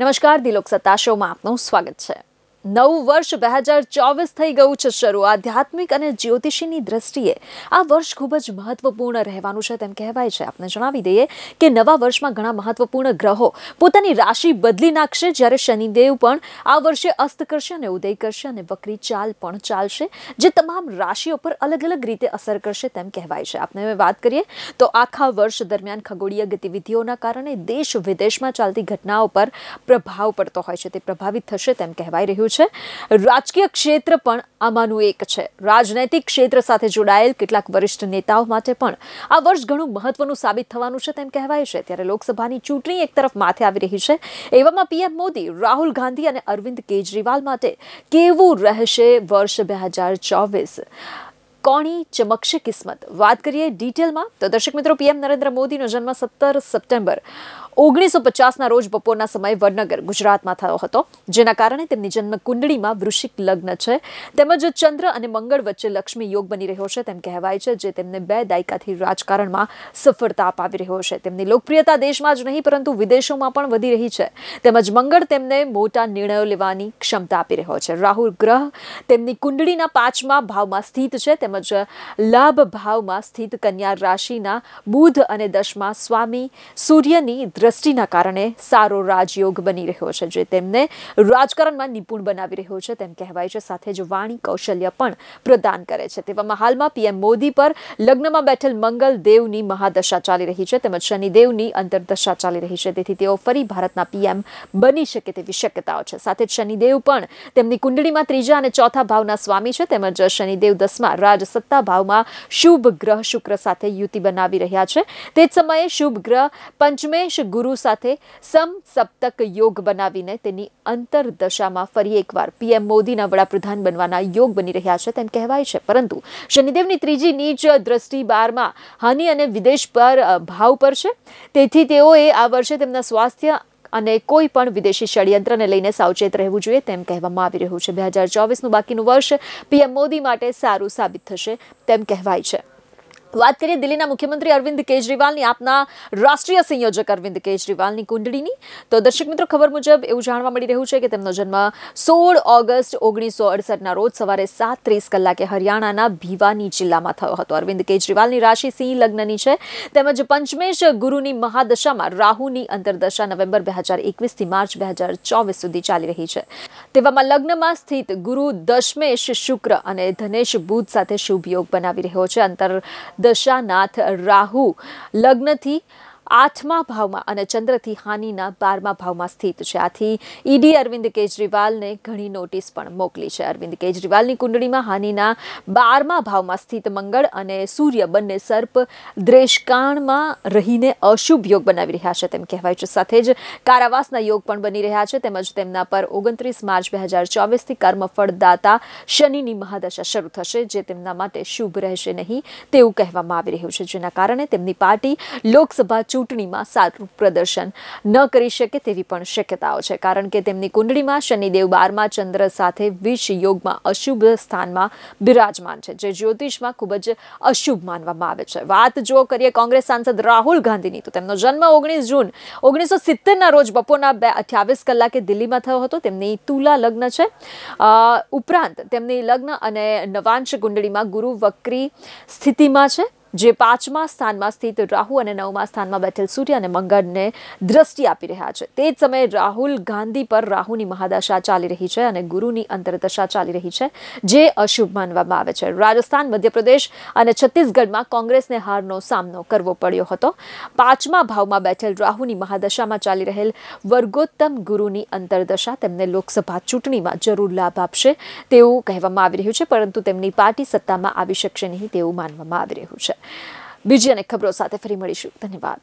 નમસ્કાર દિલોક લોકસત્તા શોમાં આપનું સ્વાગત છે નવું વર્ષ બે હજાર ચોવીસ થઈ ગયું છે શરૂ આધ્યાત્મિક અને જ્યોતિષીની દ્રષ્ટિએ આ વર્ષ ખૂબ જ મહત્વપૂર્ણ રહેવાનું છે તેમ કહેવાય છે આપને જણાવી દઈએ કે નવા વર્ષમાં ઘણા મહત્વપૂર્ણ ગ્રહો પોતાની રાશિ બદલી નાખશે જ્યારે શનિદેવ પણ આ વર્ષે અસ્ત કરશે અને ઉદય કરશે અને વક્રી ચાલ પણ ચાલશે જે તમામ રાશિઓ પર અલગ અલગ રીતે અસર કરશે તેમ કહેવાય છે આપને હવે વાત કરીએ તો આખા વર્ષ દરમિયાન ખગોળીય ગતિવિધિઓના કારણે દેશ વિદેશમાં ચાલતી ઘટનાઓ પર પ્રભાવ પડતો હોય છે તે પ્રભાવિત થશે તેમ કહેવાય રહ્યું રહ્યું છે રાજકીય ક્ષેત્ર પણ આમાંનું એક છે રાજનૈતિક ક્ષેત્ર સાથે જોડાયેલ કેટલાક વરિષ્ઠ નેતાઓ માટે પણ આ વર્ષ ઘણું મહત્વનું સાબિત થવાનું છે તેમ કહેવાય છે ત્યારે લોકસભાની ચૂંટણી એક તરફ માથે આવી રહી છે એવામાં પીએમ મોદી રાહુલ ગાંધી અને અરવિંદ કેજરીવાલ માટે કેવું રહેશે વર્ષ બે હજાર ચોવીસ કોણી ચમકશે કિસ્મત વાત કરીએ ડિટેલમાં તો દર્શક મિત્રો પીએમ નરેન્દ્ર મોદીનો જન્મ સત્તર સપ્ટેમ્બર ઓગણીસો પચાસના રોજ બપોરના સમય વડનગર ગુજરાતમાં થયો હતો જેના કારણે તેમની જન્મ કુંડળીમાં વૃશ્ચિક લગ્ન છે તેમજ ચંદ્ર અને મંગળ વચ્ચે લક્ષ્મી યોગ બની રહ્યો છે તેમ કહેવાય છે જે તેમને બે દાયકાથી રાજકારણમાં સફળતા અપાવી રહ્યો છે તેમની લોકપ્રિયતા દેશમાં જ નહીં પરંતુ વિદેશોમાં પણ વધી રહી છે તેમજ મંગળ તેમને મોટા નિર્ણયો લેવાની ક્ષમતા આપી રહ્યો છે રાહુલ ગ્રહ તેમની કુંડળીના પાંચમા ભાવમાં સ્થિત છે તેમજ લાભ ભાવમાં સ્થિત કન્યા રાશિના બુધ અને દશમાં સ્વામી સૂર્યની દ્રષ્ટિના કારણે સારો રાજયોગ બની રહ્યો છે જે તેમને રાજકારણમાં નિપુણ બનાવી રહ્યો છે તેમ કહેવાય છે સાથે જ વાણી કૌશલ્ય પણ પ્રદાન કરે છે તેવામાં હાલમાં પીએમ મોદી પર લગ્નમાં બેઠેલ મંગલ દેવની મહાદશા ચાલી રહી છે તેમજ શનિદેવની અંતરદશા ચાલી રહી છે તેથી તેઓ ફરી ભારતના પીએમ બની શકે તેવી શક્યતાઓ છે સાથે જ શનિદેવ પણ તેમની કુંડળીમાં ત્રીજા અને ચોથા ભાવના સ્વામી છે તેમજ શનિદેવ દસમા રાજસત્તા ભાવમાં શુભ ગ્રહ શુક્ર સાથે યુતિ બનાવી રહ્યા છે તે જ સમયે શુભ ગ્રહ પંચમેશ ગુરુ સાથે સમ સપ્તક યોગ બનાવીને તેની અંતરદશામાં ફરી એકવાર પીએમ મોદીના વડાપ્રધાન બનવાના યોગ બની રહ્યા છે તેમ કહેવાય છે પરંતુ શનિદેવની ત્રીજી નીચ દ્રષ્ટિ બારમાં હાનિ અને વિદેશ પર ભાવ પર છે તેથી તેઓએ આ વર્ષે તેમના સ્વાસ્થ્ય અને કોઈ પણ વિદેશી ષડયંત્રને લઈને સાવચેત રહેવું જોઈએ તેમ કહેવામાં આવી રહ્યું છે બે હજાર ચોવીસનું બાકીનું વર્ષ પીએમ મોદી માટે સારું સાબિત થશે તેમ કહેવાય છે વાત કરીએ દિલ્હીના મુખ્યમંત્રી અરવિંદ કેજરીવાલની આપના રાષ્ટ્રીય સંયોજક અરવિંદ કેજરીવાલની કુંડળીની તો દર્શક મિત્રો ખબર મુજબ એવું જાણવા મળી રહ્યું છે કે તેમનો જન્મ સોળ ઓગસ્ટ ઓગણીસો અડસઠના રોજ સવારે સાત ત્રીસ કલાકે હરિયાણાના ભીવાની જિલ્લામાં થયો હતો અરવિંદ કેજરીવાલની રાશિ સિંહ લગ્નની છે તેમજ પંચમેશ ગુરુની મહાદશામાં રાહુની અંતરદશા નવેમ્બર બે હજાર એકવીસથી માર્ચ બે હજાર ચોવીસ સુધી ચાલી રહી છે તેવામાં લગ્નમાં સ્થિત ગુરુ દશમેશ શુક્ર અને ધનેશ બુધ સાથે શુભયોગ બનાવી રહ્યો છે અંતર દશાનાથ રાહુ લગ્નથી આઠમા ભાવમાં અને ચંદ્રથી હાનિના બારમા ભાવમાં સ્થિત છે આથી ઈડી અરવિંદ કેજરીવાલને ઘણી નોટિસ પણ મોકલી છે અરવિંદ કેજરીવાલની કુંડળીમાં હાનિના બારમા ભાવમાં સ્થિત મંગળ અને સૂર્ય બંને સર્પ દ્રેશકાણમાં રહીને અશુભ યોગ બનાવી રહ્યા છે તેમ કહેવાય છે સાથે જ કારાવાસના યોગ પણ બની રહ્યા છે તેમજ તેમના પર ઓગણત્રીસ માર્ચ બે હજાર ચોવીસથી કર્મફળદાતા શનિની મહાદશા શરૂ થશે જે તેમના માટે શુભ રહેશે નહીં તેવું કહેવામાં આવી રહ્યું છે જેના કારણે તેમની પાર્ટી લોકસભા ચૂંટણીમાં સારું પ્રદર્શન ન કરી શકે તેવી પણ શક્યતાઓ છે કારણ કે તેમની કુંડળીમાં શનિદેવ બારમા ચંદ્ર સાથે વિષ યોગમાં અશુભ સ્થાનમાં બિરાજમાન છે જે જ્યોતિષમાં ખૂબ જ અશુભ માનવામાં આવે છે વાત જો કરીએ કોંગ્રેસ સાંસદ રાહુલ ગાંધીની તો તેમનો જન્મ ઓગણીસ જૂન ઓગણીસો સિત્તેરના રોજ બપોરના બે અઠ્યાવીસ કલાકે દિલ્હીમાં થયો હતો તેમની તુલા લગ્ન છે ઉપરાંત તેમની લગ્ન અને નવાંશ કુંડળીમાં ગુરુ વક્રી સ્થિતિમાં છે જે પાંચમા સ્થાનમાં સ્થિત રાહુ અને નવમા સ્થાનમાં બેઠેલ સૂર્ય અને મંગળને દ્રષ્ટિ આપી રહ્યા છે તે જ સમયે રાહુલ ગાંધી પર રાહુની મહાદશા ચાલી રહી છે અને ગુરુની અંતરદશા ચાલી રહી છે જે અશુભ માનવામાં આવે છે રાજસ્થાન મધ્યપ્રદેશ અને છત્તીસગઢમાં કોંગ્રેસને હારનો સામનો કરવો પડ્યો હતો પાંચમા ભાવમાં બેઠેલ રાહુની મહાદશામાં ચાલી રહેલ વર્ગોત્તમ ગુરુની અંતરદશા તેમને લોકસભા ચૂંટણીમાં જરૂર લાભ આપશે તેવું કહેવામાં આવી રહ્યું છે પરંતુ તેમની પાર્ટી સત્તામાં આવી શકશે નહીં તેવું માનવામાં આવી રહ્યું છે બીજી અનેક ખબરો સાથે ફરી મળીશું ધન્યવાદ